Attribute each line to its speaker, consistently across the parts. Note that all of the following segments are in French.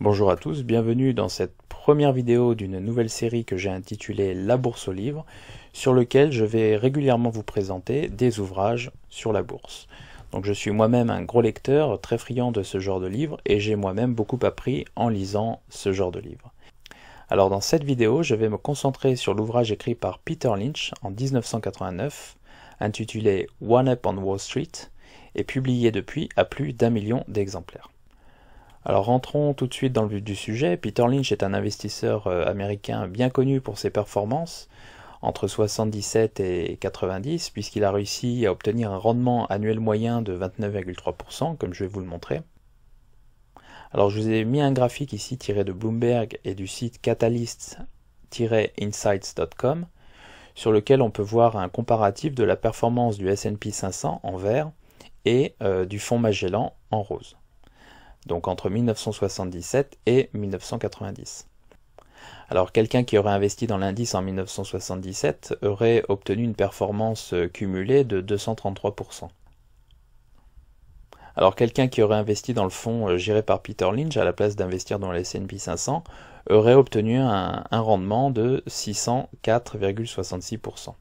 Speaker 1: Bonjour à tous, bienvenue dans cette première vidéo d'une nouvelle série que j'ai intitulée La Bourse au Livre, sur lequel je vais régulièrement vous présenter des ouvrages sur la bourse. Donc je suis moi-même un gros lecteur, très friand de ce genre de livre, et j'ai moi-même beaucoup appris en lisant ce genre de livre. Alors dans cette vidéo, je vais me concentrer sur l'ouvrage écrit par Peter Lynch en 1989, intitulé One Up on Wall Street, et publié depuis à plus d'un million d'exemplaires. Alors rentrons tout de suite dans le vif du sujet. Peter Lynch est un investisseur euh, américain bien connu pour ses performances entre 77 et 90 puisqu'il a réussi à obtenir un rendement annuel moyen de 29,3% comme je vais vous le montrer. Alors je vous ai mis un graphique ici tiré de Bloomberg et du site catalyst-insights.com sur lequel on peut voir un comparatif de la performance du S&P 500 en vert et euh, du fonds Magellan en rose donc entre 1977 et 1990. Alors quelqu'un qui aurait investi dans l'indice en 1977 aurait obtenu une performance cumulée de 233%. Alors quelqu'un qui aurait investi dans le fonds euh, géré par Peter Lynch à la place d'investir dans le S&P 500 aurait obtenu un, un rendement de 604,66%.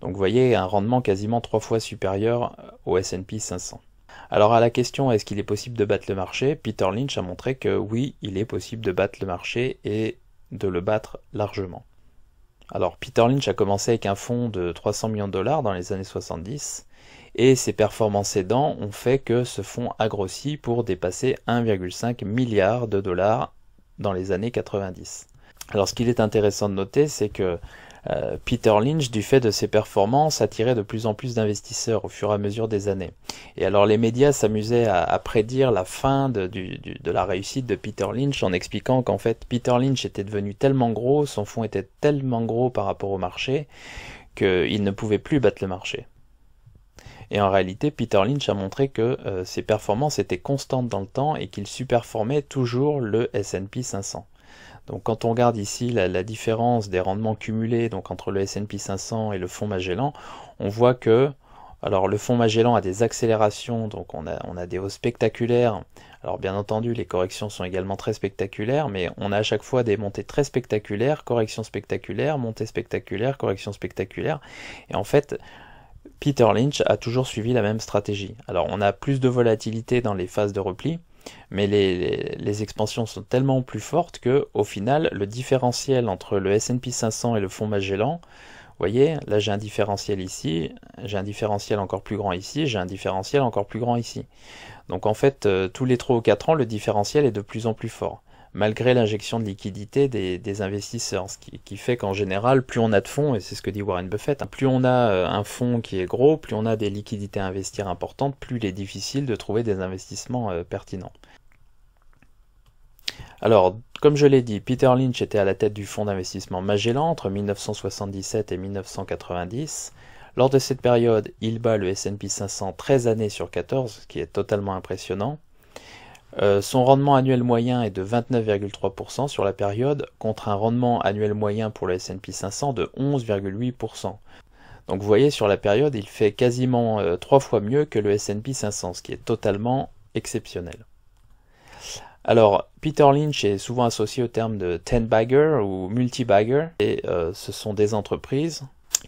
Speaker 1: Donc vous voyez un rendement quasiment trois fois supérieur au S&P 500. Alors à la question est-ce qu'il est possible de battre le marché, Peter Lynch a montré que oui, il est possible de battre le marché et de le battre largement. Alors Peter Lynch a commencé avec un fonds de 300 millions de dollars dans les années 70 et ses performances aidant ont fait que ce fonds a grossi pour dépasser 1,5 milliard de dollars dans les années 90. Alors ce qu'il est intéressant de noter c'est que euh, Peter Lynch, du fait de ses performances, attirait de plus en plus d'investisseurs au fur et à mesure des années. Et alors les médias s'amusaient à, prédire la fin de, la réussite de Peter Lynch en expliquant qu'en fait Peter Lynch était devenu tellement gros, son fonds était tellement gros par rapport au marché, qu'il ne pouvait plus battre le marché. Et en réalité, Peter Lynch a montré que euh, ses performances étaient constantes dans le temps et qu'il superformait toujours le S&P 500. Donc quand on regarde ici la, différence des rendements cumulés donc entre le S&P 500 et le fonds Magellan, on voit que alors le fonds Magellan a des accélérations, donc on a, on a des hausses spectaculaires. Alors bien entendu, les corrections sont également très spectaculaires, mais on a à chaque fois des montées très spectaculaires, corrections spectaculaires, montées spectaculaires, corrections spectaculaires. Et en fait, Peter Lynch a toujours suivi la même stratégie. Alors on a plus de volatilité dans les phases de repli, mais les, les, expansions sont tellement plus fortes que, au final, le différentiel entre le S&P 500 et le fonds Magellan, vous voyez, là j'ai un différentiel ici, j'ai un différentiel encore plus grand ici, j'ai un différentiel encore plus grand ici. Donc en fait, euh, tous les trois ou quatre ans, le différentiel est de plus en plus fort malgré l'injection de liquidité des, investisseurs, ce qui, fait qu'en général, plus on a de fonds, et c'est ce que dit Warren Buffett, hein, plus on a euh, un fonds qui est gros, plus on a des liquidités à investir importantes, plus il est difficile de trouver des investissements euh, pertinents. Alors, comme je l'ai dit, Peter Lynch était à la tête du fonds d'investissement Magellan entre 1977 et 1990. Lors de cette période, il bat le S&P 500 13 années sur 14, ce qui est totalement impressionnant. Euh, son rendement annuel moyen est de 29,3% sur la période, contre un rendement annuel moyen pour le S&P 500 de 11,8%. Donc vous voyez, sur la période, il fait quasiment euh, trois 3 fois mieux que le S&P 500, ce qui est totalement exceptionnel. Alors, Peter Lynch est souvent associé au terme de 10-bagger ou multi-bagger, et euh, ce sont des entreprises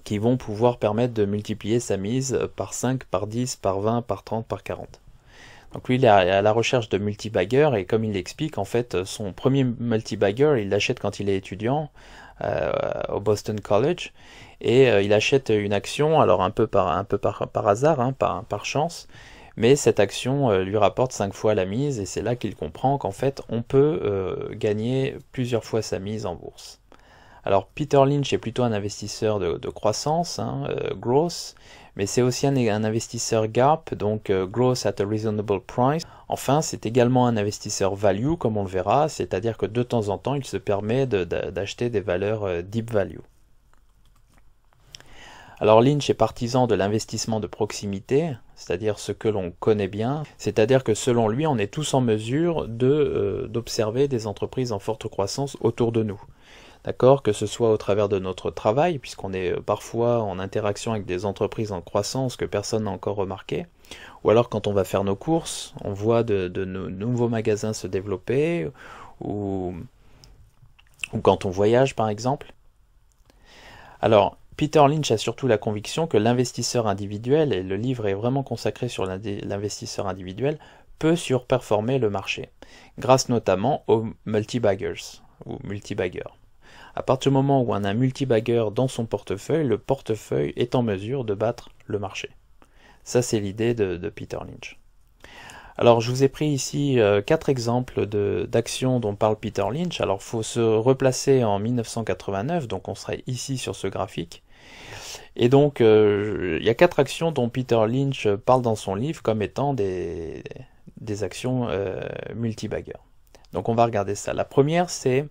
Speaker 1: qui vont pouvoir permettre de multiplier sa mise par 5, par 10, par 20, par 30, par 40. Donc lui, il est à la recherche de multibagger et comme il l'explique, en fait, son premier multibagger, il l'achète quand il est étudiant euh, au Boston College et euh, il achète une action, alors un peu par, un peu par, hasard, hein, par, par chance, mais cette action euh, lui rapporte 5 fois la mise et c'est là qu'il comprend qu'en fait, on peut gagner plusieurs fois sa mise en bourse. Alors Peter Lynch est plutôt un investisseur de, croissance, hein, euh, growth, mais c'est aussi un, investisseur gap, donc euh, growth at a reasonable price. Enfin, c'est également un investisseur value, comme on le verra, c'est-à-dire que de temps en temps, il se permet d'acheter des valeurs euh, deep value. Alors Lynch est partisan de l'investissement de proximité, c'est-à-dire ce que l'on connaît bien, c'est-à-dire que selon lui, on est tous en mesure d'observer des entreprises en forte croissance autour de nous. D'accord Que ce soit au travers de notre travail, puisqu'on est euh, parfois en interaction avec des entreprises en croissance que personne n'a encore remarqué, ou alors quand on va faire nos courses, on voit de, nouveaux magasins se développer, ou, quand on voyage par exemple. Alors, Peter Lynch a surtout la conviction que l'investisseur individuel, et le livre est vraiment consacré sur l'investisseur individuel, peut surperformer le marché, grâce notamment aux multibaggers ou multi-baggers. À partir du moment où on a un multibagger dans son portefeuille, le portefeuille est en mesure de battre le marché. Ça, c'est l'idée de, Peter Lynch. Alors, je vous ai pris ici euh, quatre exemples d'actions dont parle Peter Lynch. Alors, il faut se replacer en 1989, donc on serait ici sur ce graphique. Et donc, euh, il y a quatre actions dont Peter Lynch parle dans son livre comme étant des, actions euh, multibagger. Donc, on va regarder ça. La première, c'est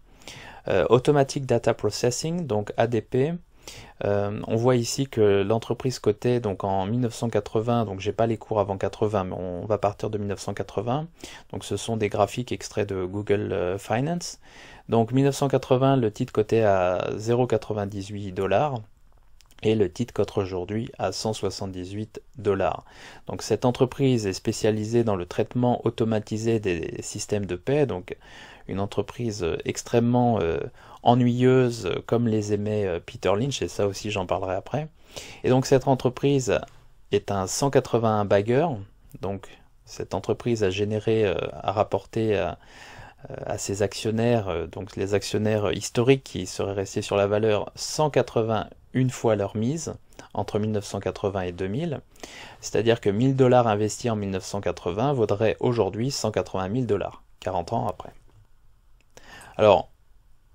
Speaker 1: euh, automatic Data Processing, donc ADP. Euh, on voit ici que l'entreprise cotée donc en 1980, donc j'ai pas les cours avant 80, mais on va partir de 1980. Donc ce sont des graphiques extraits de Google euh, Finance. Donc 1980, le titre coté à 0,98 dollars et le titre cote aujourd'hui à 178 dollars. Donc cette entreprise est spécialisée dans le traitement automatisé des systèmes de paix, donc une entreprise euh, extrêmement euh, ennuyeuse euh, comme les aimait Peter Lynch, et ça aussi j'en parlerai après. Et donc cette entreprise est un 181 bagger, donc cette entreprise a généré, a rapporté à, ses actionnaires, donc les actionnaires historiques qui seraient restés sur la valeur 180 une fois leur mise entre 1980 et 2000, c'est-à-dire que 1000 dollars investis en 1980 vaudraient aujourd'hui 180 000 dollars, 40 ans après. Alors,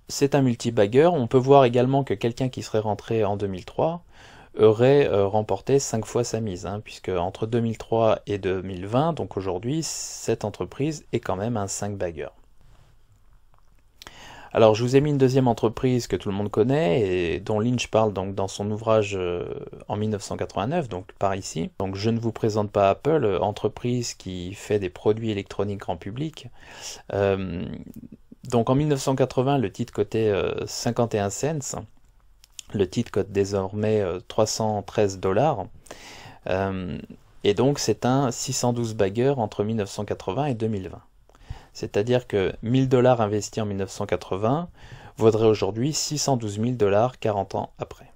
Speaker 1: c'est un multi multibagger. On peut voir également que quelqu'un qui serait rentré en 2003 aurait euh, remporté 5 fois sa mise, hein, puisque entre 2003 et 2020, donc aujourd'hui, cette entreprise est quand même un 5 bagger. Alors je vous ai mis une deuxième entreprise que tout le monde connaît et dont Lynch parle donc dans son ouvrage euh, en 1989, donc par ici. Donc je ne vous présente pas Apple, entreprise qui fait des produits électroniques grand public. Euh, donc en 1980, le titre cotait 51 euh, cents. Le titre cote désormais 313 euh, dollars. Euh, et donc c'est un 612 bagger entre 1980 et 2020. C'est-à-dire que 1000 dollars investis en 1980 vaudraient aujourd'hui 612 000 dollars 40 ans après.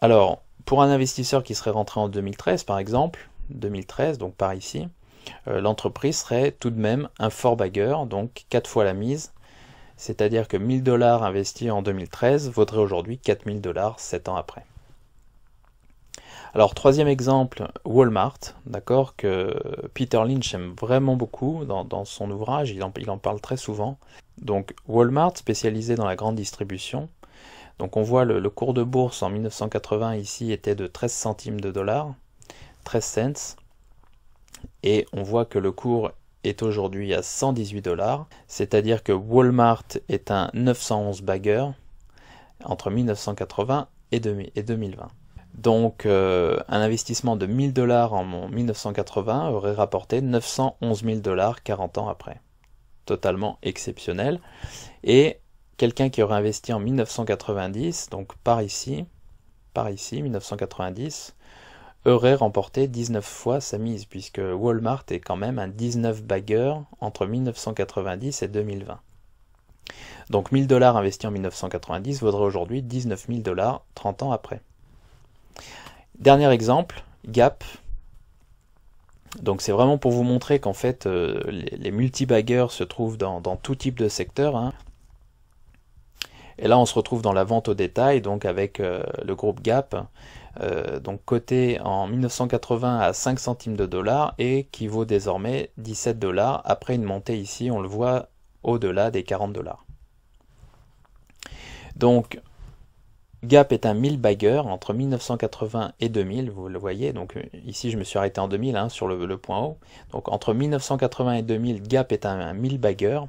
Speaker 1: Alors, pour un investisseur qui serait rentré en 2013 par exemple, 2013 donc par ici, euh, l'entreprise serait tout de même un fort bagueur, donc 4 fois la mise, c'est-à-dire que 1000 dollars investis en 2013 vaudraient aujourd'hui 4000 dollars 7 ans après. Alors troisième exemple, Walmart, d'accord, que Peter Lynch aime vraiment beaucoup dans, son ouvrage, il en, parle très souvent. Donc Walmart, spécialisé dans la grande distribution, donc on voit le, le cours de bourse en 1980 ici était de 13 centimes de dollars, 13 cents, et on voit que le cours est aujourd'hui à 118 dollars, c'est-à-dire que Walmart est un 911 bagger entre 1980 et 2020. Donc euh, un investissement de 1000 dollars en 1980 aurait rapporté 911 000 dollars 40 ans après. Totalement exceptionnel. Et quelqu'un qui aurait investi en 1990, donc par ici, par ici, 1990, aurait remporté 19 fois sa mise, puisque Walmart est quand même un 19 bagger entre 1990 et 2020. Donc 1000 dollars investis en 1990 vaudrait aujourd'hui 19 000 dollars 30 ans après. Dernier exemple, Gap. Donc c'est vraiment pour vous montrer qu'en fait euh, les, multi se trouvent dans, tout type de secteur. Hein. Et là on se retrouve dans la vente au détail, donc avec euh, le groupe Gap. Euh, donc coté en 1980 à 5 centimes de dollars et qui vaut désormais 17 dollars après une montée ici, on le voit au-delà des 40 dollars. Donc Gap est un 1000 bagger entre 1980 et 2000, vous le voyez, donc ici je me suis arrêté en 2000 hein, sur le, point haut. Donc entre 1980 et 2000, Gap est un, un 1000 bagger,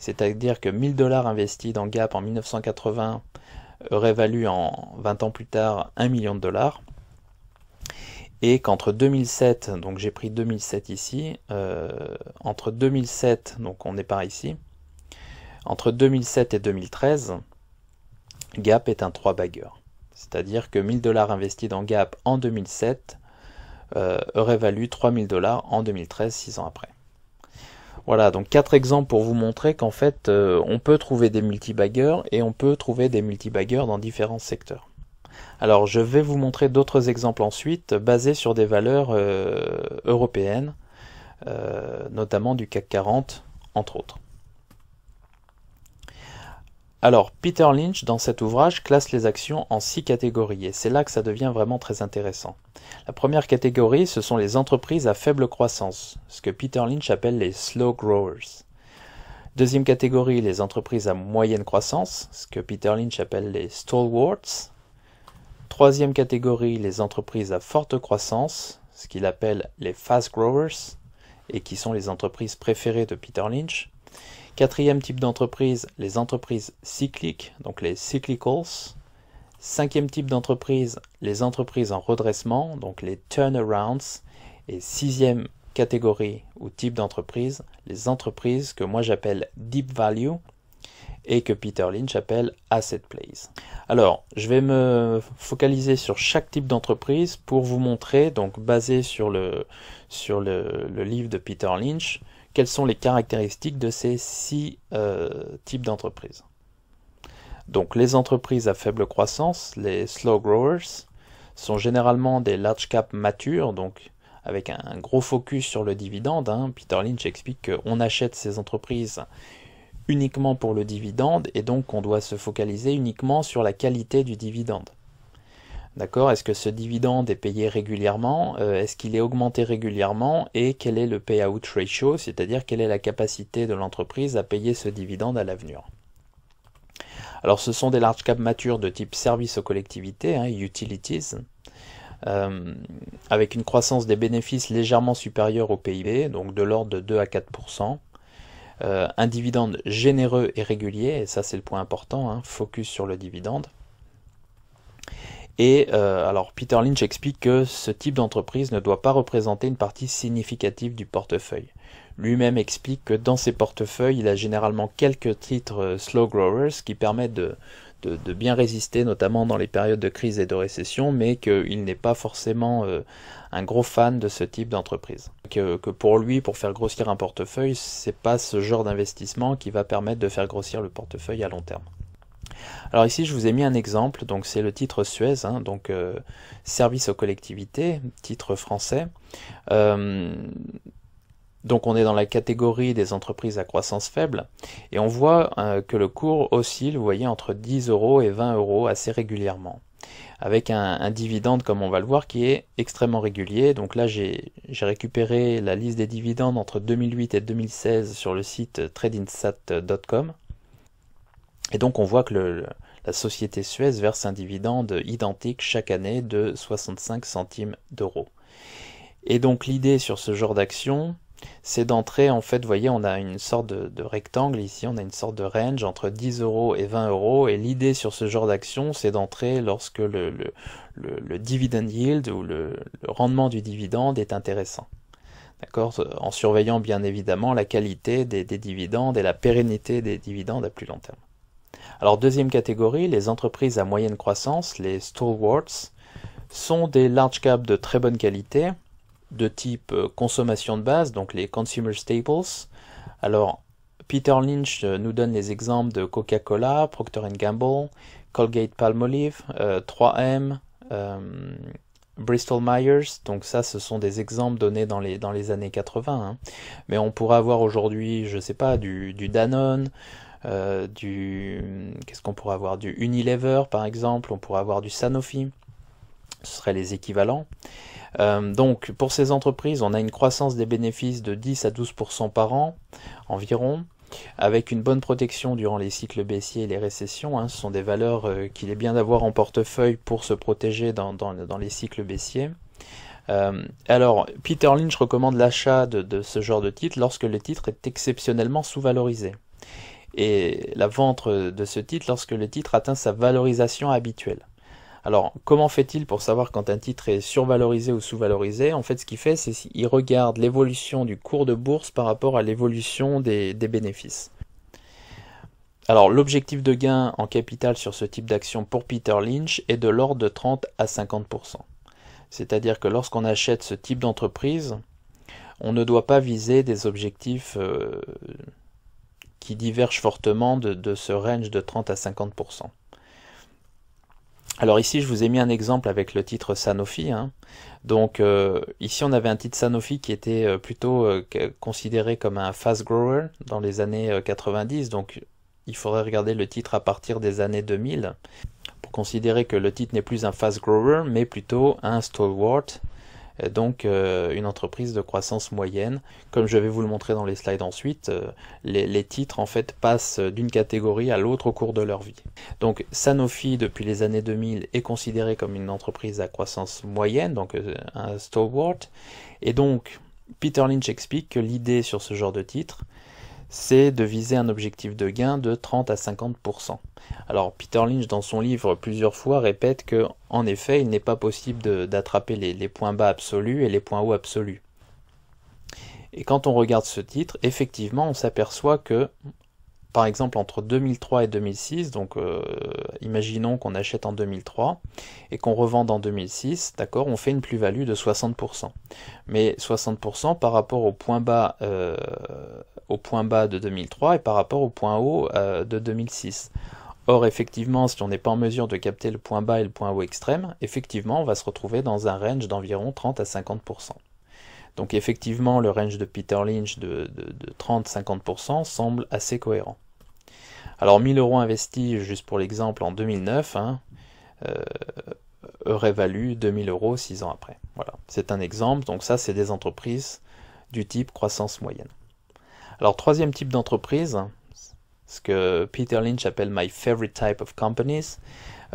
Speaker 1: c'est-à-dire que 1000 dollars investis dans Gap en 1980 aurait valu en 20 ans plus tard 1 million de dollars et qu'entre 2007, donc j'ai pris 2007 ici, euh, entre 2007, donc on est pas ici, entre 2007 et 2013, Gap est un 3 bagger. C'est-à-dire que 1000 dollars investis dans Gap en 2007 euh, aurait valu 3000 dollars en 2013, 6 ans après. Voilà, donc quatre exemples pour vous montrer qu'en fait, euh, on peut trouver des multibaggers et on peut trouver des multibaggers dans différents secteurs. Alors, je vais vous montrer d'autres exemples ensuite, basés sur des valeurs euh, européennes, euh, notamment du CAC 40, entre autres. Alors, Peter Lynch, dans cet ouvrage, classe les actions en six catégories, et c'est là que ça devient vraiment très intéressant. La première catégorie, ce sont les entreprises à faible croissance, ce que Peter Lynch appelle les slow growers. Deuxième catégorie, les entreprises à moyenne croissance, ce que Peter Lynch appelle les stalwarts. Troisième catégorie, les entreprises à forte croissance, ce qu'il appelle les fast growers, et qui sont les entreprises préférées de Peter Lynch. Quatrième type d'entreprise, les entreprises cycliques, donc les cyclicals. Cinquième type d'entreprise, les entreprises en redressement, donc les turnarounds. Et sixième catégorie ou type d'entreprise, les entreprises que moi j'appelle deep value et que Peter Lynch appelle asset plays. Alors, je vais me focaliser sur chaque type d'entreprise pour vous montrer, donc basé sur le livre de Peter Lynch, quelles sont les caractéristiques de ces six euh, types d'entreprises. Donc les entreprises à faible croissance, les slow growers, sont généralement des large cap matures, donc avec un, gros focus sur le dividende. Hein. Peter Lynch explique qu'on achète ces entreprises uniquement pour le dividende et donc on doit se focaliser uniquement sur la qualité du dividende. D'accord Est-ce que ce dividende est payé régulièrement euh, Est-ce qu'il est augmenté régulièrement Et quel est le payout ratio, c'est-à-dire quelle est la capacité de l'entreprise à payer ce dividende à l'avenir Alors ce sont des large cap matures de type service aux collectivités, hein, utilities, euh, avec une croissance des bénéfices légèrement supérieure au PIB, donc de l'ordre de 2 à 4 euh, un dividende généreux et régulier, et ça c'est le point important, hein, focus sur le dividende et euh, alors Peter Lynch explique que ce type d'entreprise ne doit pas représenter une partie significative du portefeuille. Lui-même explique que dans ses portefeuilles, il a généralement quelques titres euh, slow growers qui permettent de, bien résister, notamment dans les périodes de crise et de récession, mais qu'il n'est pas forcément euh, un gros fan de ce type d'entreprise. Que, que, pour lui, pour faire grossir un portefeuille, c'est pas ce genre d'investissement qui va permettre de faire grossir le portefeuille à long terme. Alors ici, je vous ai mis un exemple, donc c'est le titre Suez, hein. donc euh, service aux collectivités, titre français. Euh, donc on est dans la catégorie des entreprises à croissance faible et on voit euh, que le cours oscille, vous voyez, entre 10 euros et 20 euros assez régulièrement avec un, dividende, comme on va le voir, qui est extrêmement régulier. Donc là, j'ai récupéré la liste des dividendes entre 2008 et 2016 sur le site tradingsat.com. Et donc on voit que le, la société Suez verse un dividende identique chaque année de 65 centimes d'euros. Et donc l'idée sur ce genre d'action, c'est d'entrer, en fait, vous voyez, on a une sorte de, rectangle ici, on a une sorte de range entre 10 euros et 20 euros, et l'idée sur ce genre d'action, c'est d'entrer lorsque le, dividend yield ou le, rendement du dividende est intéressant. D'accord En surveillant bien évidemment la qualité des dividendes et la pérennité des dividendes à plus long terme. Alors deuxième catégorie, les entreprises à moyenne croissance, les stalwarts, sont des large caps de très bonne qualité, de type euh, consommation de base, donc les consumer staples. Alors Peter Lynch euh, nous donne les exemples de Coca-Cola, Procter Gamble, Colgate Palmolive, 3M, euh, Bristol Myers. Donc ça, ce sont des exemples donnés dans les, dans les années 80. Hein. Mais on pourrait avoir aujourd'hui, je ne sais pas, du Danone, euh, du qu'est-ce qu'on pourrait avoir du Unilever par exemple, on pourrait avoir du Sanofi, ce seraient les équivalents. Euh, donc pour ces entreprises, on a une croissance des bénéfices de 10 à 12% par an environ, avec une bonne protection durant les cycles baissiers et les récessions. Hein. ce sont des valeurs euh, qu'il est bien d'avoir en portefeuille pour se protéger dans, dans, les cycles baissiers. alors, Peter Lynch recommande l'achat de, de, ce genre de titre lorsque le titre est exceptionnellement sous-valorisé et la vente de ce titre lorsque le titre atteint sa valorisation habituelle. Alors, comment fait-il pour savoir quand un titre est survalorisé ou sous-valorisé En fait, ce qu'il fait, c'est qu'il regarde l'évolution du cours de bourse par rapport à l'évolution des, bénéfices. Alors, l'objectif de gain en capital sur ce type d'action pour Peter Lynch est de l'ordre de 30 à 50%. C'est-à-dire que lorsqu'on achète ce type d'entreprise, on ne doit pas viser des objectifs euh, qui divergent fortement de, ce range de 30 à 50%. Alors ici, je vous ai mis un exemple avec le titre Sanofi. Hein. Donc euh, ici, on avait un titre Sanofi qui était euh, plutôt euh, considéré comme un fast grower dans les années 90. Donc il faudrait regarder le titre à partir des années 2000 pour considérer que le titre n'est plus un fast grower, mais plutôt un stalwart euh, donc euh, une entreprise de croissance moyenne. Comme je vais vous le montrer dans les slides ensuite, euh, les, titres en fait passent d'une catégorie à l'autre au cours de leur vie. Donc Sanofi depuis les années 2000 est considéré comme une entreprise à croissance moyenne, donc un stalwart, et donc Peter Lynch explique que l'idée sur ce genre de titre, c'est de viser un objectif de gain de 30 à 50%. Alors Peter Lynch dans son livre plusieurs fois répète que en effet il n'est pas possible d'attraper les, points bas absolus et les points hauts absolus. Et quand on regarde ce titre, effectivement on s'aperçoit que par exemple entre 2003 et 2006, donc euh, imaginons qu'on achète en 2003 et qu'on revende en 2006, d'accord, on fait une plus-value de 60%. Mais 60% par rapport aux points bas euh, au point bas de 2003 et par rapport au point haut euh, de 2006. Or, effectivement, si on n'est pas en mesure de capter le point bas et le point haut extrême, effectivement, on va se retrouver dans un range d'environ 30 à 50%. Donc, effectivement, le range de Peter Lynch de, 30-50% semble assez cohérent. Alors, 1000 euros investis, juste pour l'exemple, en 2009, hein, euh, aurait valu 2000 euros 6 ans après. Voilà, c'est un exemple. Donc, ça, c'est des entreprises du type croissance moyenne. Alors, troisième type d'entreprise, ce que Peter Lynch appelle My Favorite Type of Companies,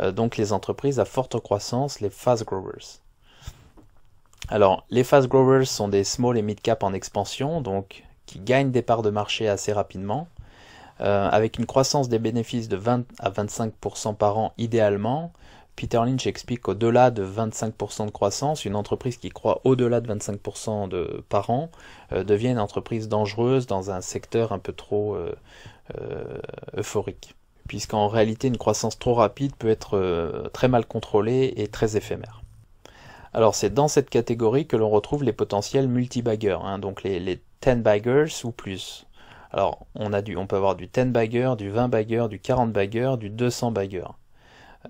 Speaker 1: euh, donc les entreprises à forte croissance, les fast growers. Alors, les fast growers sont des small et mid cap en expansion, donc qui gagnent des parts de marché assez rapidement, euh, avec une croissance des bénéfices de 20 à 25% par an idéalement, Peter Lynch explique qu'au-delà de 25% de croissance, une entreprise qui croit au-delà de 25% de, par an euh, devient une entreprise dangereuse dans un secteur un peu trop euh, euh, euphorique. Puisqu'en réalité, une croissance trop rapide peut être très mal contrôlée et très éphémère. Alors c'est dans cette catégorie que l'on retrouve les potentiels multi-baggers, hein, donc les, 10 baggers ou plus. Alors on, a du, on peut avoir du 10 bagger, du 20 bagger, du 40 bagger, du 200 bagger.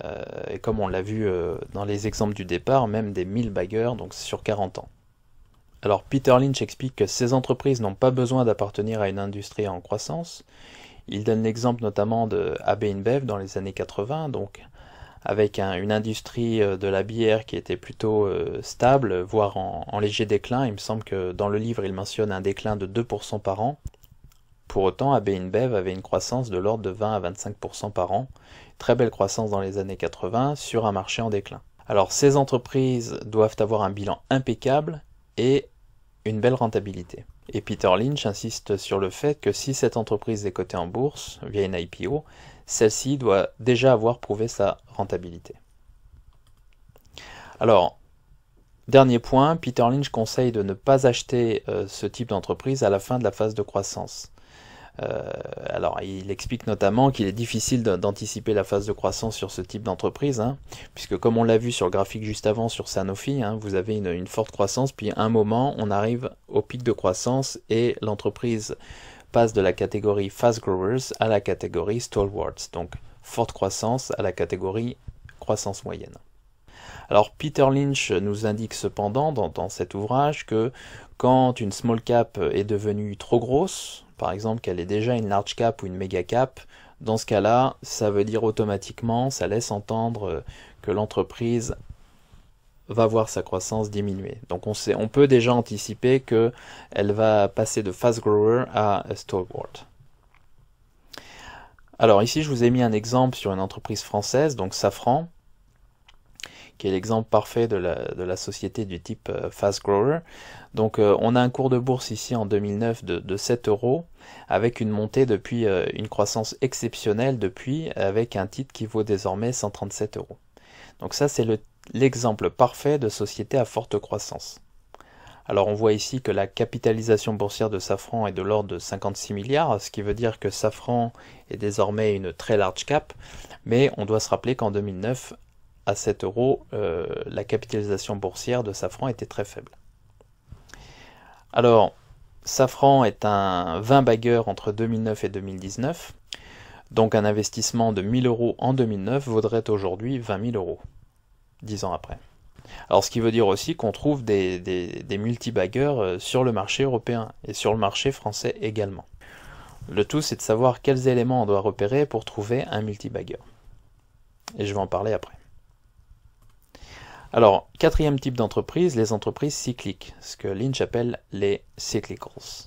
Speaker 1: Euh, et comme on l'a vu euh, dans les exemples du départ, même des 1000 baggers, donc sur 40 ans. Alors Peter Lynch explique que ces entreprises n'ont pas besoin d'appartenir à une industrie en croissance. Il donne l'exemple notamment de AB InBev dans les années 80, donc avec une industrie euh, de la bière qui était plutôt stable, voire en, en, léger déclin. Il me semble que dans le livre, il mentionne un déclin de 2% par an. Pour autant, AB InBev avait une croissance de l'ordre de 20 à 25% par an, très belle croissance dans les années 80 sur un marché en déclin. Alors ces entreprises doivent avoir un bilan impeccable et une belle rentabilité. Et Peter Lynch insiste sur le fait que si cette entreprise est cotée en bourse via une IPO, celle-ci doit déjà avoir prouvé sa rentabilité. Alors, dernier point, Peter Lynch conseille de ne pas acheter euh, ce type d'entreprise à la fin de la phase de croissance. Euh, alors, il explique notamment qu'il est difficile d'anticiper la phase de croissance sur ce type d'entreprise, hein, puisque comme on l'a vu sur le graphique juste avant sur Sanofi, hein, vous avez une, forte croissance, puis à un moment, on arrive au pic de croissance et l'entreprise passe de la catégorie fast growers à la catégorie stalwarts, donc forte croissance à la catégorie croissance moyenne. Alors Peter Lynch nous indique cependant dans cet ouvrage que quand une small cap est devenue trop grosse, par exemple qu'elle est déjà une large cap ou une méga cap, dans ce cas-là, ça veut dire automatiquement, ça laisse entendre euh, que l'entreprise va voir sa croissance diminuer. Donc on, sait, on peut déjà anticiper qu'elle va passer de fast grower à stalwart. Alors ici, je vous ai mis un exemple sur une entreprise française, donc Safran qui est l'exemple parfait de la, société du type euh, fast grower. Donc euh, on a un cours de bourse ici en 2009 de, 7 euros avec une montée depuis euh, une croissance exceptionnelle depuis avec un titre qui vaut désormais 137 euros. Donc ça c'est l'exemple parfait de société à forte croissance. Alors on voit ici que la capitalisation boursière de Safran est de l'ordre de 56 milliards, ce qui veut dire que Safran est désormais une très large cap, mais on doit se rappeler qu'en 2009, à 7 euros, euh, la capitalisation boursière de Safran était très faible. Alors, Safran est un 20 bagueur entre 2009 et 2019. Donc un investissement de 1000 euros en 2009 vaudrait aujourd'hui 20 000 euros, 10 ans après. Alors ce qui veut dire aussi qu'on trouve des, multi des euh, sur le marché européen et sur le marché français également. Le tout c'est de savoir quels éléments on doit repérer pour trouver un multibagger. Et je vais en parler après. Alors, quatrième type d'entreprise, les entreprises cycliques, ce que Lynch appelle les cyclicals.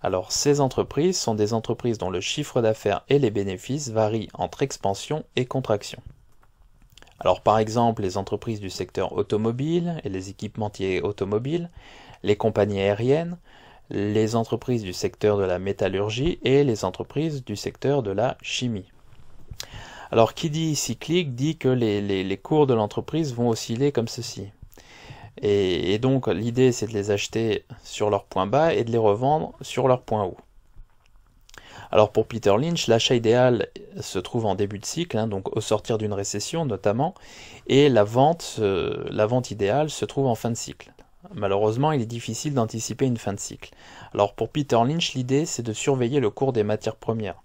Speaker 1: Alors, ces entreprises sont des entreprises dont le chiffre d'affaires et les bénéfices varient entre expansion et contraction. Alors, par exemple, les entreprises du secteur automobile et les équipementiers automobiles, les compagnies aériennes, les entreprises du secteur de la métallurgie et les entreprises du secteur de la chimie. Alors qui dit cyclique dit que les, cours de l'entreprise vont osciller comme ceci. Et, donc l'idée c'est de les acheter sur leur point bas et de les revendre sur leur point haut. Alors pour Peter Lynch, l'achat idéal se trouve en début de cycle, hein, donc au sortir d'une récession notamment, et la vente, euh, la vente idéale se trouve en fin de cycle. Malheureusement, il est difficile d'anticiper une fin de cycle. Alors pour Peter Lynch, l'idée c'est de surveiller le cours des matières premières.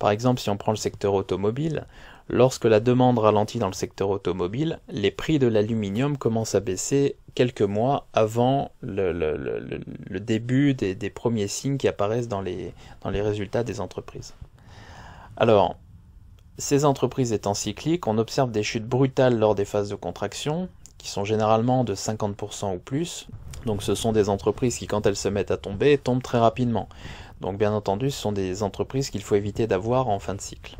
Speaker 1: Par exemple, si on prend le secteur automobile, lorsque la demande ralentit dans le secteur automobile, les prix de l'aluminium commencent à baisser quelques mois avant le, début des, premiers signes qui apparaissent dans les, dans les résultats des entreprises. Alors, ces entreprises étant cycliques, on observe des chutes brutales lors des phases de contraction, qui sont généralement de 50% ou plus. Donc ce sont des entreprises qui, quand elles se mettent à tomber, tombent très rapidement. Donc bien entendu, ce sont des entreprises qu'il faut éviter d'avoir en fin de cycle.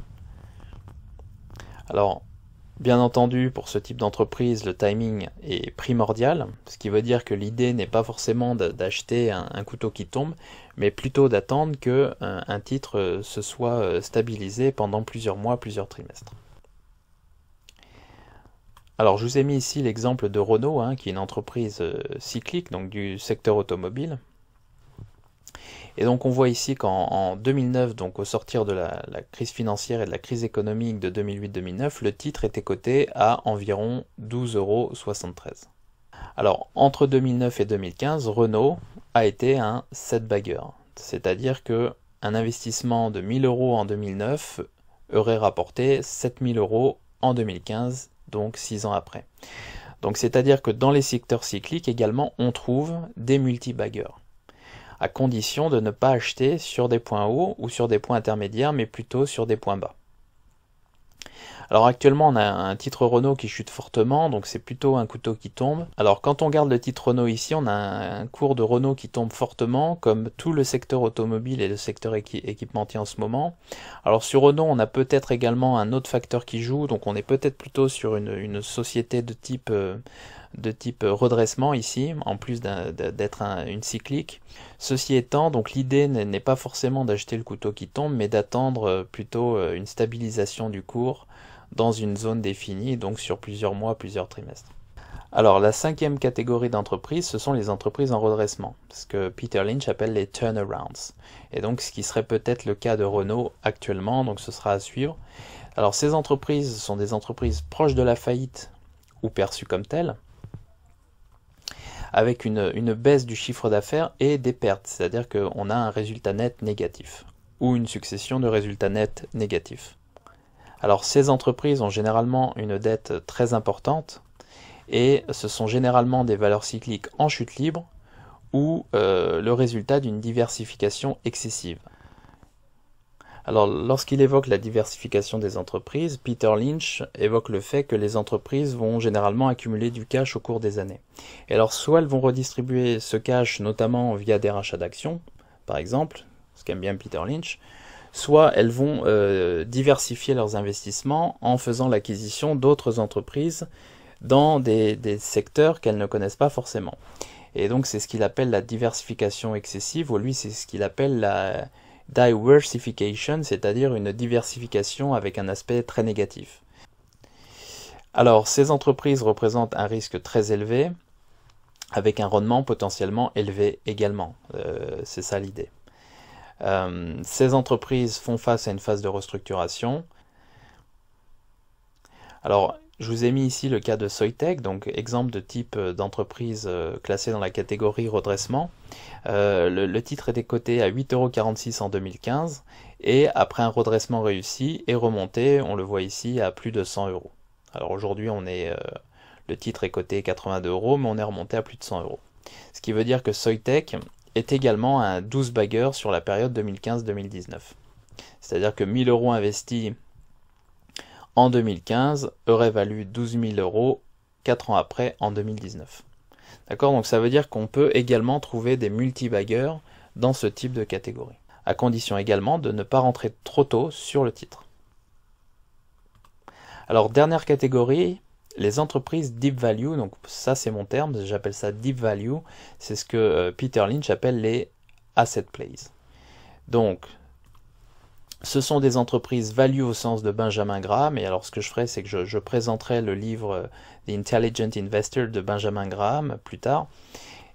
Speaker 1: Alors, bien entendu, pour ce type d'entreprise, le timing est primordial, ce qui veut dire que l'idée n'est pas forcément d'acheter un, couteau qui tombe, mais plutôt d'attendre que euh, titre euh, se soit euh, stabilisé pendant plusieurs mois, plusieurs trimestres. Alors je vous ai mis ici l'exemple de Renault, hein, qui est une entreprise cyclique, donc du secteur automobile, et donc on voit ici qu'en 2009, donc au sortir de la, crise financière et de la crise économique de 2008-2009, le titre était coté à environ 12,73 euros. Alors entre 2009 et 2015, Renault a été un 7 bagger, c'est-à-dire qu'un investissement de 1000 euros en 2009 aurait rapporté 7000 euros en 2015, donc 6 ans après. Donc c'est-à-dire que dans les secteurs cycliques également, on trouve des multi-baggers à condition de ne pas acheter sur des points hauts ou sur des points intermédiaires, mais plutôt sur des points bas. Alors actuellement, on a un titre Renault qui chute fortement, donc c'est plutôt un couteau qui tombe. Alors quand on garde le titre Renault ici, on a un cours de Renault qui tombe fortement, comme tout le secteur automobile et le secteur équipementier en ce moment. Alors sur Renault, on a peut-être également un autre facteur qui joue, donc on est peut-être plutôt sur une, société de type euh, de type redressement ici, en plus d'être une cyclique. Ceci étant, donc l'idée n'est pas forcément d'acheter le couteau qui tombe, mais d'attendre euh, plutôt euh, une stabilisation du cours dans une zone définie, donc sur plusieurs mois, plusieurs trimestres. Alors la cinquième catégorie d'entreprises, ce sont les entreprises en redressement, ce que Peter Lynch appelle les turnarounds, et donc ce qui serait peut-être le cas de Renault actuellement, donc ce sera à suivre. Alors ces entreprises sont des entreprises proches de la faillite ou perçues comme telles, avec une, baisse du chiffre d'affaires et des pertes, c'est-à-dire qu'on a un résultat net négatif ou une succession de résultats nets négatifs. Alors ces entreprises ont généralement une dette très importante et ce sont généralement des valeurs cycliques en chute libre ou euh, le résultat d'une diversification excessive. Alors, lorsqu'il évoque la diversification des entreprises, Peter Lynch évoque le fait que les entreprises vont généralement accumuler du cash au cours des années. Et alors, soit elles vont redistribuer ce cash notamment via des rachats d'actions, par exemple, ce qu'aime bien Peter Lynch, soit elles vont euh, diversifier leurs investissements en faisant l'acquisition d'autres entreprises dans des secteurs qu'elles ne connaissent pas forcément. Et donc c'est ce qu'il appelle la diversification excessive, ou lui c'est ce qu'il appelle la, diversification, c'est-à-dire une diversification avec un aspect très négatif. Alors, ces entreprises représentent un risque très élevé, avec un rendement potentiellement élevé également. Euh, c'est ça l'idée. Euh, ces entreprises font face à une phase de restructuration. Alors, je vous ai mis ici le cas de Soitec, donc exemple de type euh, d'entreprise euh, classée dans la catégorie redressement. Euh, le, titre était coté à 8,46€ en 2015 et après un redressement réussi est remonté, on le voit ici, à plus de 100 euros. Alors aujourd'hui, on est, le titre est coté 82 euros, mais on est remonté à plus de 100 euros. Ce qui veut dire que Soitec est également un 12 bagger sur la période 2015-2019. C'est-à-dire que 1000 euros investis en 2015, aurait valu 12 000 euros 4 ans après, en 2019. D'accord Donc ça veut dire qu'on peut également trouver des multi multi-baggers dans ce type de catégorie, à condition également de ne pas rentrer trop tôt sur le titre. Alors dernière catégorie, les entreprises deep value, donc ça c'est mon terme, j'appelle ça deep value, c'est ce que euh, Peter Lynch appelle les asset plays. Donc ce sont des entreprises value au sens de Benjamin Graham. Et alors, ce que je ferai, c'est que je, présenterai le livre euh, The Intelligent Investor de Benjamin Graham plus tard.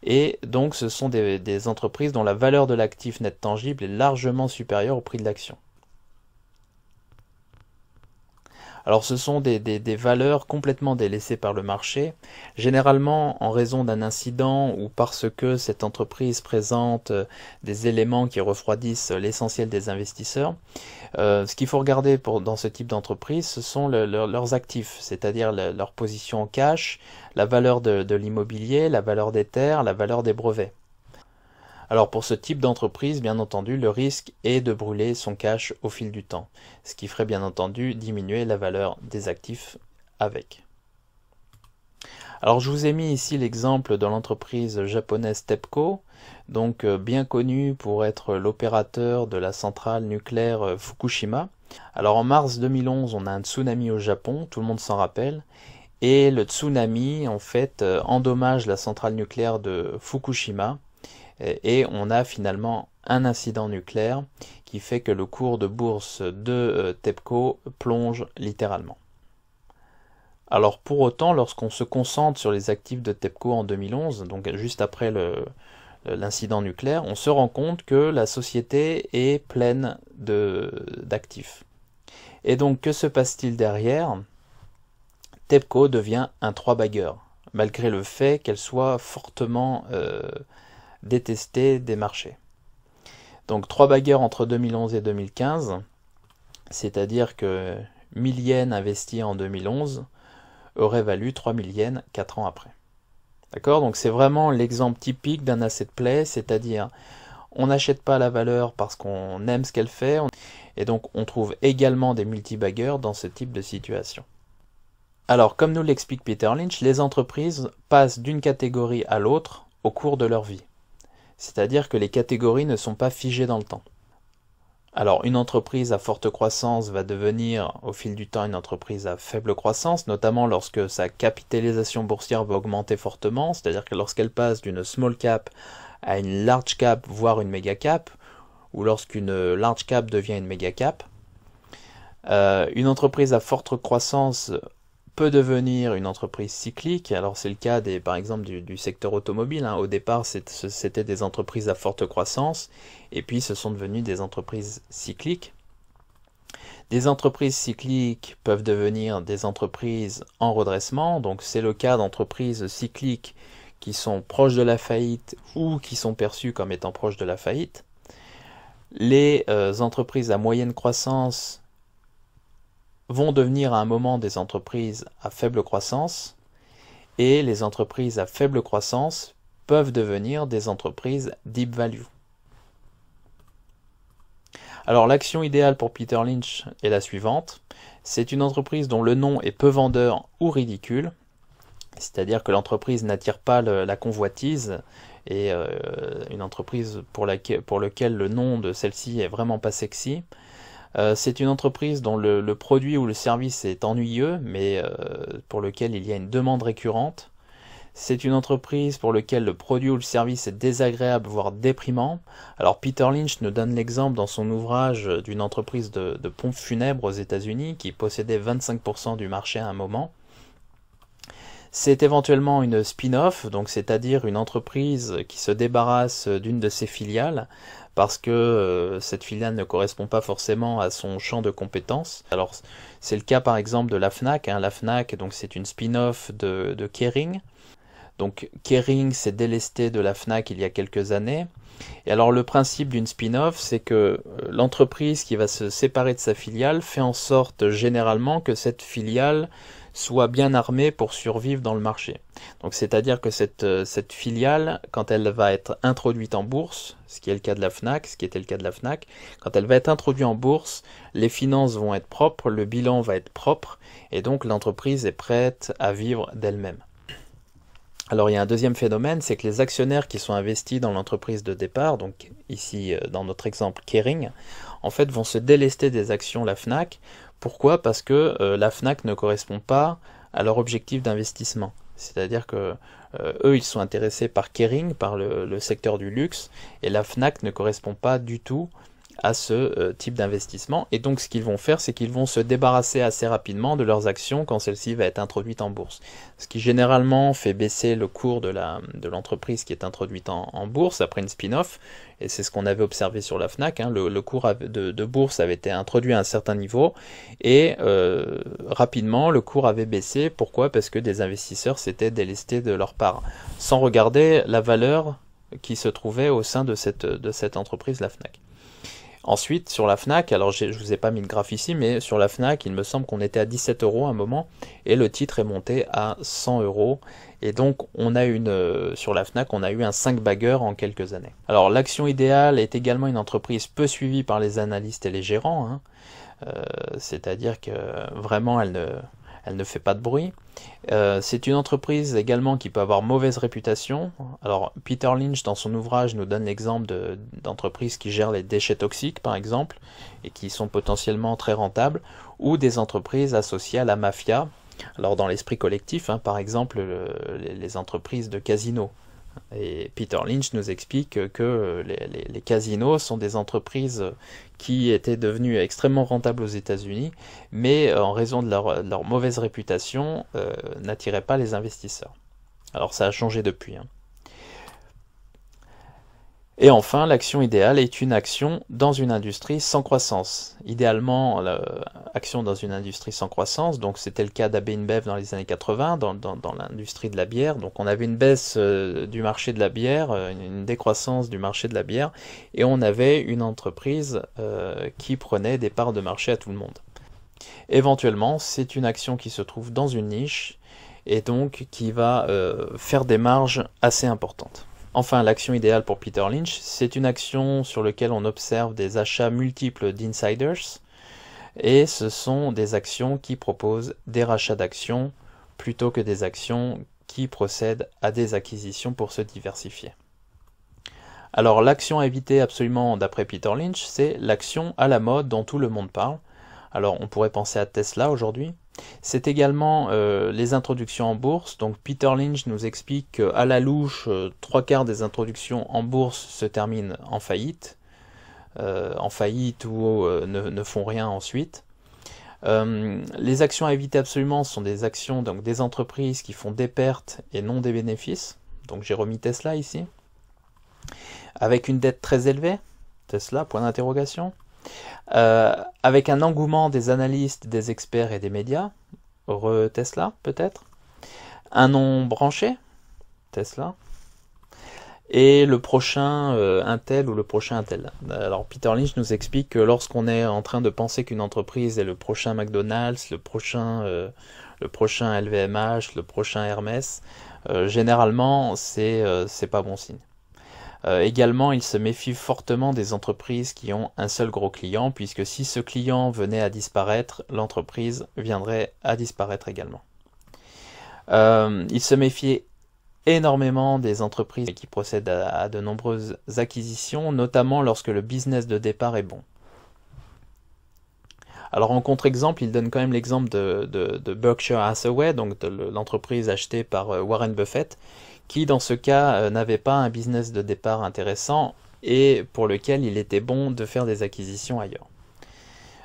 Speaker 1: Et donc, ce sont des, des entreprises dont la valeur de l'actif net tangible est largement supérieure au prix de l'action. Alors ce sont des, valeurs complètement délaissées par le marché, généralement en raison d'un incident ou parce que cette entreprise présente euh, des éléments qui refroidissent l'essentiel des investisseurs. Euh, ce qu'il faut regarder pour, dans ce type d'entreprise, ce sont leurs actifs, c'est-à-dire leur position en cash, la valeur de l'immobilier, la valeur des terres, la valeur des brevets. Alors pour ce type d'entreprise, bien entendu, le risque est de brûler son cash au fil du temps, ce qui ferait bien entendu diminuer la valeur des actifs avec. Alors je vous ai mis ici l'exemple de l'entreprise japonaise TEPCO, donc euh, bien connue pour être l'opérateur de la centrale nucléaire euh, Fukushima. Alors en mars 2011, on a un tsunami au Japon, tout le monde s'en rappelle, et le tsunami en fait euh, endommage la centrale nucléaire de Fukushima et on a finalement un incident nucléaire qui fait que le cours de bourse de euh, TEPCO plonge littéralement. Alors pour autant, lorsqu'on se concentre sur les actifs de TEPCO en 2011, donc juste après l'incident nucléaire, on se rend compte que la société est pleine d'actifs. Et donc que se passe-t-il derrière TEPCO devient un trois bagger, malgré le fait qu'elle soit fortement euh, détester des marchés. Donc trois bagueurs entre 2011 et 2015, c'est-à-dire que 1000 yens investis en 2011 auraient valu 3000 yens 4 ans après. D'accord Donc c'est vraiment l'exemple typique d'un asset play, c'est-à-dire on n'achète pas la valeur parce qu'on aime ce qu'elle fait, et donc on trouve également des multibaggers dans ce type de situation. Alors, comme nous l'explique Peter Lynch, les entreprises passent d'une catégorie à l'autre au cours de leur vie c'est-à-dire que les catégories ne sont pas figées dans le temps. Alors une entreprise à forte croissance va devenir au fil du temps une entreprise à faible croissance, notamment lorsque sa capitalisation boursière va augmenter fortement, c'est-à-dire que lorsqu'elle passe d'une small cap à une large cap, voire une méga cap, ou lorsqu'une large cap devient une méga cap. Euh, une entreprise à forte croissance peut devenir une entreprise cyclique. Alors c'est le cas des, par exemple du, secteur automobile. Hein. Au départ, c'était des entreprises à forte croissance, et puis ce sont devenues des entreprises cycliques. Des entreprises cycliques peuvent devenir des entreprises en redressement, donc c'est le cas d'entreprises cycliques qui sont proches de la faillite ou qui sont perçues comme étant proches de la faillite. Les euh, entreprises à moyenne croissance vont devenir à un moment des entreprises à faible croissance et les entreprises à faible croissance peuvent devenir des entreprises deep value. Alors l'action idéale pour Peter Lynch est la suivante. C'est une entreprise dont le nom est peu vendeur ou ridicule, c'est-à-dire que l'entreprise n'attire pas la convoitise et euh, une entreprise pour, laquelle, le nom de celle-ci est vraiment pas sexy. Euh, c'est une entreprise dont le, produit ou le service est ennuyeux, mais euh, pour lequel il y a une demande récurrente. C'est une entreprise pour laquelle le produit ou le service est désagréable, voire déprimant. Alors Peter Lynch nous donne l'exemple dans son ouvrage d'une entreprise de, de pompes funèbres aux États-Unis qui possédait 25% du marché à un moment. C'est éventuellement une spin-off, donc c'est-à-dire une entreprise qui se débarrasse d'une de ses filiales parce que euh, cette filiale ne correspond pas forcément à son champ de compétences. Alors c'est le cas par exemple de la FNAC. Hein. La FNAC, donc c'est une spin-off de, de Kering. Donc Kering s'est délesté de la FNAC il y a quelques années. Et alors le principe d'une spin-off, c'est que euh, l'entreprise qui va se séparer de sa filiale fait en sorte généralement que cette filiale soit bien armée pour survivre dans le marché. Donc c'est-à-dire que cette, euh, cette filiale, quand elle va être introduite en bourse, ce qui est le cas de la FNAC, ce qui était le cas de la FNAC, quand elle va être introduite en bourse, les finances vont être propres, le bilan va être propre, et donc l'entreprise est prête à vivre d'elle-même. Alors il y a un deuxième phénomène, c'est que les actionnaires qui sont investis dans l'entreprise de départ, donc ici euh, dans notre exemple Kering, en fait vont se délester des actions la FNAC pourquoi Parce que euh, la FNAC ne correspond pas à leur objectif d'investissement. C'est-à-dire que euh, eux, ils sont intéressés par Kering, par le, le, secteur du luxe, et la FNAC ne correspond pas du tout à ce euh, type d'investissement. Et donc ce qu'ils vont faire, c'est qu'ils vont se débarrasser assez rapidement de leurs actions quand celle-ci va être introduite en bourse. Ce qui généralement fait baisser le cours de l'entreprise de qui est introduite en, bourse après une spin-off. Et c'est ce qu'on avait observé sur la FNAC. Hein. Le, cours de, bourse avait été introduit à un certain niveau et euh, rapidement le cours avait baissé. Pourquoi Parce que des investisseurs s'étaient délestés de leur part, sans regarder la valeur qui se trouvait au sein de cette, de cette entreprise, la FNAC. Ensuite, sur la FNAC, alors je ne vous ai pas mis de graphe ici, mais sur la FNAC, il me semble qu'on était à 17 euros à un moment, et le titre est monté à 100 euros. Et donc, on a une, euh, sur la FNAC, on a eu un 5 bagger en quelques années. Alors, l'action idéale est également une entreprise peu suivie par les analystes et les gérants. Hein. Euh, c'est-à-dire que vraiment elle ne, elle ne fait pas de bruit. Euh, c'est une entreprise également qui peut avoir mauvaise réputation. Alors Peter Lynch dans son ouvrage nous donne l'exemple d'entreprises qui gèrent les déchets toxiques par exemple et qui sont potentiellement très rentables ou des entreprises associées à la mafia. Alors dans l'esprit collectif hein, par exemple les entreprises de casinos et Peter Lynch nous explique que les, casinos sont des entreprises qui étaient devenues extrêmement rentables aux États-Unis, mais euh, en raison de leur, mauvaise réputation, euh, n'attiraient pas les investisseurs. Alors ça a changé depuis. Hein. Et enfin, l'action idéale est une action dans une industrie sans croissance. Idéalement, l'action dans une industrie sans croissance, donc c'était le cas d'AB InBev dans les années 80, dans, l'industrie de la bière. Donc on avait une baisse euh, du marché de la bière, euh, une, décroissance du marché de la bière, et on avait une entreprise euh, qui prenait des parts de marché à tout le monde. Éventuellement, c'est une action qui se trouve dans une niche, et donc qui va faire des marges assez importantes. Enfin, l'action idéale pour Peter Lynch, c'est une action sur laquelle on observe des achats multiples d'insiders, et ce sont des actions qui proposent des rachats d'actions plutôt que des actions qui procèdent à des acquisitions pour se diversifier. Alors l'action à éviter absolument d'après Peter Lynch, c'est l'action à la mode dont tout le monde parle. Alors on pourrait penser à Tesla aujourd'hui, c'est également euh, les introductions en bourse. Donc Peter Lynch nous explique qu'à la louche, euh, trois quarts des introductions en bourse se terminent en faillite, euh, en faillite ou ne, ne, font rien ensuite. les actions à éviter absolument sont des actions donc des entreprises qui font des pertes et non des bénéfices. Donc j'ai remis Tesla ici, avec une dette très élevée. Tesla, point d'interrogation. Euh, avec un engouement des analystes, des experts et des médias, heureux Tesla peut-être, un nom branché, Tesla, et le prochain euh, Intel ou le prochain Intel. Alors Peter Lynch nous explique que lorsqu'on est en train de penser qu'une entreprise est le prochain McDonald's, le prochain, euh, le prochain LVMH, le prochain Hermès, généralement c'est c'est pas bon signe. Euh, également, il se méfie fortement des entreprises qui ont un seul gros client, puisque si ce client venait à disparaître, l'entreprise viendrait à disparaître également. Euh, il se méfie énormément des entreprises qui procèdent à, de nombreuses acquisitions, notamment lorsque le business de départ est bon. Alors en contre-exemple, il donne quand même l'exemple de, de, Berkshire Hathaway, donc l'entreprise achetée par euh, Warren Buffett, qui dans ce cas euh, n'avait pas un business de départ intéressant et pour lequel il était bon de faire des acquisitions ailleurs.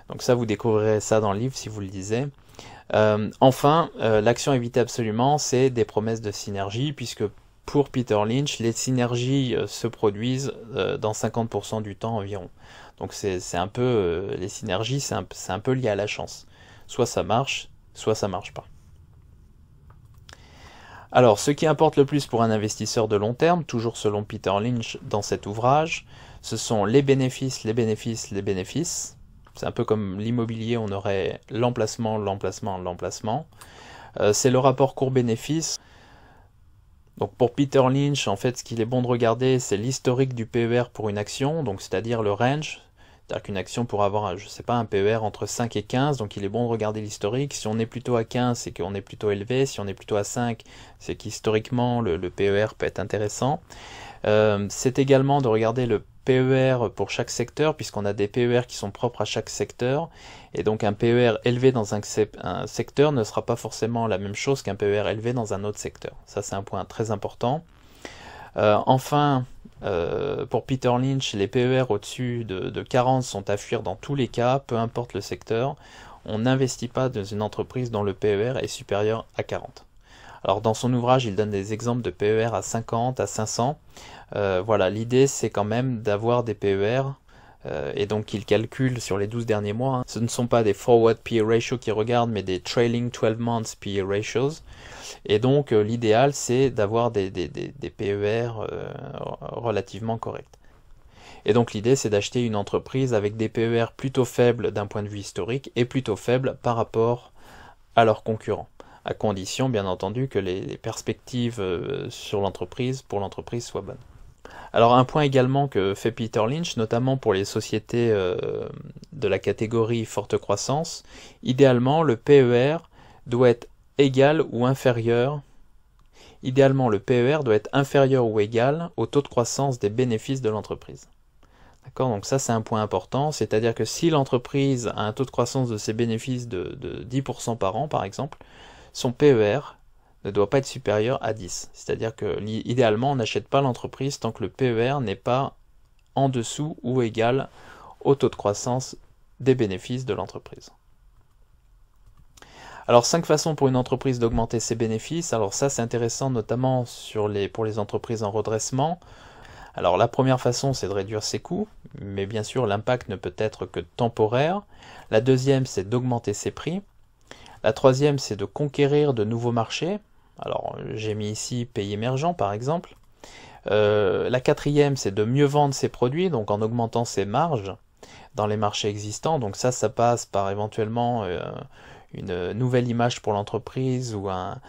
Speaker 1: Donc ça, vous découvrirez ça dans le livre si vous le lisez. Euh, enfin, euh, l'action évitée absolument, c'est des promesses de synergie, puisque pour Peter Lynch, les synergies se produisent dans 50% du temps environ. Donc c'est un peu, les synergies, c'est un, un peu lié à la chance. Soit ça marche, soit ça marche pas. Alors, ce qui importe le plus pour un investisseur de long terme, toujours selon Peter Lynch dans cet ouvrage, ce sont les bénéfices, les bénéfices, les bénéfices. C'est un peu comme l'immobilier, on aurait l'emplacement, l'emplacement, l'emplacement. Euh, c'est le rapport court-bénéfice. Donc pour Peter Lynch, en fait, ce qu'il est bon de regarder, c'est l'historique du PER pour une action, donc c'est-à-dire le range, c'est-à-dire qu'une action pour avoir, je sais pas, un PER entre 5 et 15, donc il est bon de regarder l'historique. Si on est plutôt à 15, c'est qu'on est plutôt élevé. Si on est plutôt à 5, c'est qu'historiquement, le, PER peut être intéressant. Euh, c'est également de regarder le PER pour chaque secteur, puisqu'on a des PER qui sont propres à chaque secteur. Et donc un PER élevé dans un, secteur ne sera pas forcément la même chose qu'un PER élevé dans un autre secteur. Ça, c'est un point très important. Euh, enfin, euh, pour Peter Lynch, les PER au-dessus de, 40 sont à fuir dans tous les cas, peu importe le secteur. On n'investit pas dans une entreprise dont le PER est supérieur à 40. Alors dans son ouvrage, il donne des exemples de PER à 50, à 500. Euh, voilà, l'idée c'est quand même d'avoir des PER euh, et donc ils calculent sur les 12 derniers mois. Hein, ce ne sont pas des forward PE ratio qu'ils regardent, mais des trailing 12 months PE ratios. Et donc euh, l'idéal, c'est d'avoir des, PER euh, relativement corrects. Et donc l'idée, c'est d'acheter une entreprise avec des PER plutôt faibles d'un point de vue historique et plutôt faibles par rapport à leurs concurrents à condition bien entendu que les perspectives sur l'entreprise pour l'entreprise soient bonnes. Alors un point également que fait Peter Lynch, notamment pour les sociétés euh, de la catégorie forte croissance, idéalement le PER doit être égal ou inférieur. Idéalement le PER doit être inférieur ou égal au taux de croissance des bénéfices de l'entreprise. D'accord Donc ça c'est un point important, c'est-à-dire que si l'entreprise a un taux de croissance de ses bénéfices de, de 10% par an par exemple, son PER ne doit pas être supérieur à 10. C'est-à-dire que idéalement, on n'achète pas l'entreprise tant que le PER n'est pas en dessous ou égal au taux de croissance des bénéfices de l'entreprise. Alors cinq façons pour une entreprise d'augmenter ses bénéfices. Alors ça c'est intéressant notamment pour les entreprises en redressement. Alors la première façon c'est de réduire ses coûts, mais bien sûr l'impact ne peut être que temporaire. La deuxième c'est d'augmenter ses prix. La troisième c'est de conquérir de nouveaux marchés. Alors j'ai mis ici pays émergent par exemple. Euh, la quatrième, c'est de mieux vendre ses produits, donc en augmentant ses marges dans les marchés existants. Donc ça, ça passe par éventuellement euh, une nouvelle image pour l'entreprise ou un,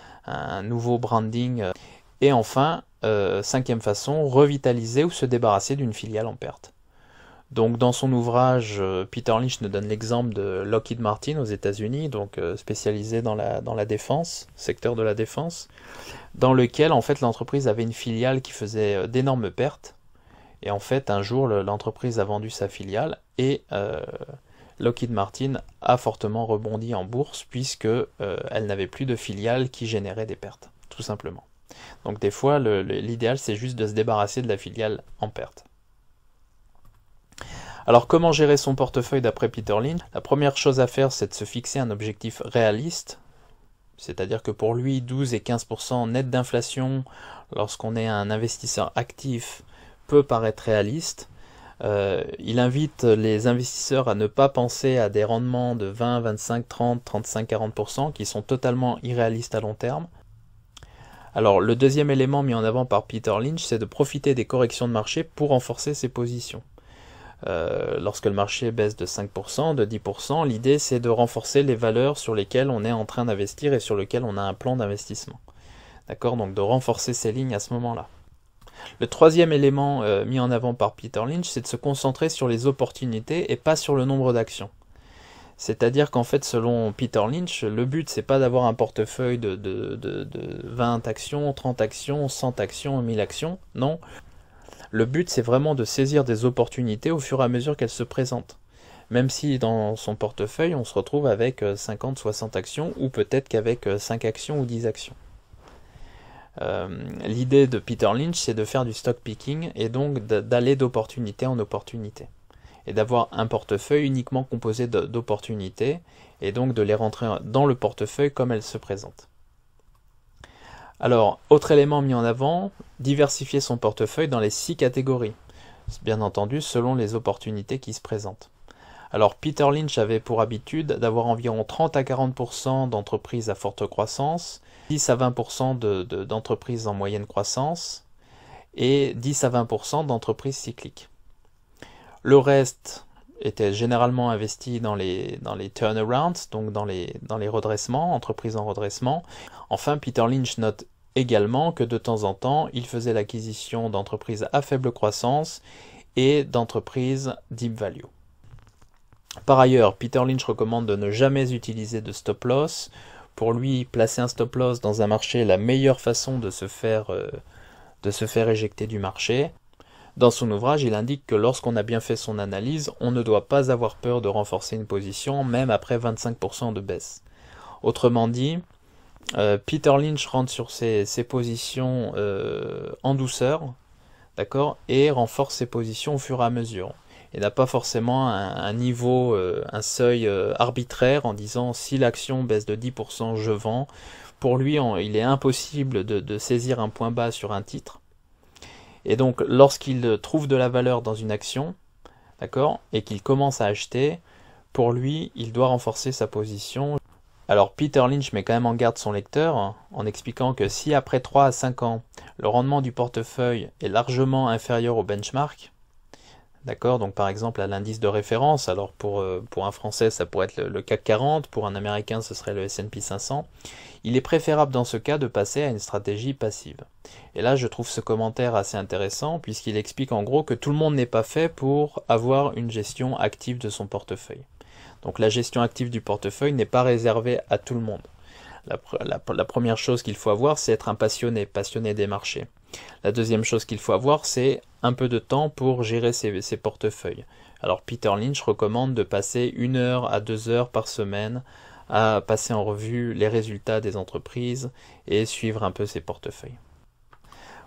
Speaker 1: nouveau branding. Et enfin, euh, cinquième façon, revitaliser ou se débarrasser d'une filiale en perte. Donc dans son ouvrage, euh, Peter Lynch nous donne l'exemple de Lockheed Martin aux États-Unis, donc euh, spécialisé dans la, dans la défense, secteur de la défense, dans lequel en fait l'entreprise avait une filiale qui faisait euh, d'énormes pertes. Et en fait, un jour, l'entreprise a vendu sa filiale et Lockheed Martin a fortement rebondi en bourse puisque elle n'avait plus de filiale qui générait des pertes, tout simplement. Donc des fois, l'idéal c'est juste de se débarrasser de la filiale en perte. Alors comment gérer son portefeuille d'après Peter Lynch La première chose à faire, c'est de se fixer un objectif réaliste. C'est-à-dire que pour lui, 12 et 15% net d'inflation, lorsqu'on est un investisseur actif, peut paraître réaliste. Euh, il invite les investisseurs à ne pas penser à des rendements de 20, 25, 30, 35, 40% qui sont totalement irréalistes à long terme. Alors le deuxième élément mis en avant par Peter Lynch, c'est de profiter des corrections de marché pour renforcer ses positions. Euh, lorsque le marché baisse de 5%, de 10%, l'idée c'est de renforcer les valeurs sur lesquelles on est en train d'investir et sur lesquelles on a un plan d'investissement. D'accord Donc de renforcer ces lignes à ce moment-là. Le troisième élément euh, mis en avant par Peter Lynch, c'est de se concentrer sur les opportunités et pas sur le nombre d'actions. C'est-à-dire qu'en fait, selon Peter Lynch, le but, c'est pas d'avoir un portefeuille de, de, 20 actions, 30 actions, 100 actions, 1000 actions. Non. Le but, c'est vraiment de saisir des opportunités au fur et à mesure qu'elles se présentent. Même si dans son portefeuille, on se retrouve avec 50, euh, 60 actions, ou peut-être qu'avec 5 euh, actions ou 10 actions. Euh, l'idée de Peter Lynch, c'est de faire du stock picking et donc d'aller d'opportunité en opportunité. Et d'avoir un portefeuille uniquement composé d'opportunités et donc de les rentrer dans le portefeuille comme elles se présentent. Alors, autre élément mis en avant, diversifier son portefeuille dans les six catégories, bien entendu selon les opportunités qui se présentent. Alors, Peter Lynch avait pour habitude d'avoir environ 30 à 40% d'entreprises à forte croissance, 10 à 20% d'entreprises en moyenne croissance et 10 à 20% d'entreprises cycliques. Le reste, était généralement investi dans les, dans les turnarounds, donc dans les, dans les redressements, entreprises en redressement. Enfin, Peter Lynch note également que de temps en temps, il faisait l'acquisition d'entreprises à faible croissance et d'entreprises deep value. Par ailleurs, Peter Lynch recommande de ne jamais utiliser de stop loss. Pour lui, placer un stop loss dans un marché est la meilleure façon de se faire, euh, de se faire éjecter du marché. Dans son ouvrage, il indique que lorsqu'on a bien fait son analyse, on ne doit pas avoir peur de renforcer une position, même après 25% de baisse. Autrement dit, euh, Peter Lynch rentre sur ses, positions euh, en douceur, d'accord, et renforce ses positions au fur et à mesure. Il n'a pas forcément un, niveau, euh, un seuil arbitraire en disant si l'action baisse de 10%, je vends. Pour lui, il est impossible de saisir un point bas sur un titre et donc, lorsqu'il trouve de la valeur dans une action, d'accord, et qu'il commence à acheter, pour lui, il doit renforcer sa position. Alors, Peter Lynch met quand même en garde son lecteur hein, en expliquant que si après 3 à 5 ans, le rendement du portefeuille est largement inférieur au benchmark, D'accord Donc par exemple à l'indice de référence, alors pour, euh, un Français ça pourrait être le, le, CAC 40, pour un Américain ce serait le SP 500, il est préférable dans ce cas de passer à une stratégie passive. Et là je trouve ce commentaire assez intéressant puisqu'il explique en gros que tout le monde n'est pas fait pour avoir une gestion active de son portefeuille. Donc la gestion active du portefeuille n'est pas réservée à tout le monde. La, première chose qu'il faut avoir, c'est être un passionné, passionné des marchés. La deuxième chose qu'il faut avoir, c'est un peu de temps pour gérer ses, portefeuilles. Alors Peter Lynch recommande de passer une heure à deux heures par semaine à passer en revue les résultats des entreprises et suivre un peu ses portefeuilles.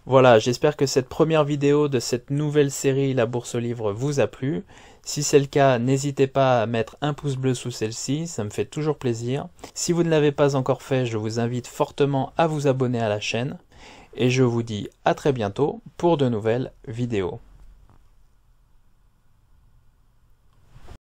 Speaker 1: Voilà, j'espère que cette première vidéo de cette nouvelle série La Bourse au Livre vous a plu. Si c'est le cas, n'hésitez pas à mettre un pouce bleu sous celle-ci, ça me fait toujours plaisir. Si vous ne l'avez pas encore fait, je vous invite fortement à vous abonner à la chaîne. Et je vous dis à très bientôt pour de nouvelles vidéos.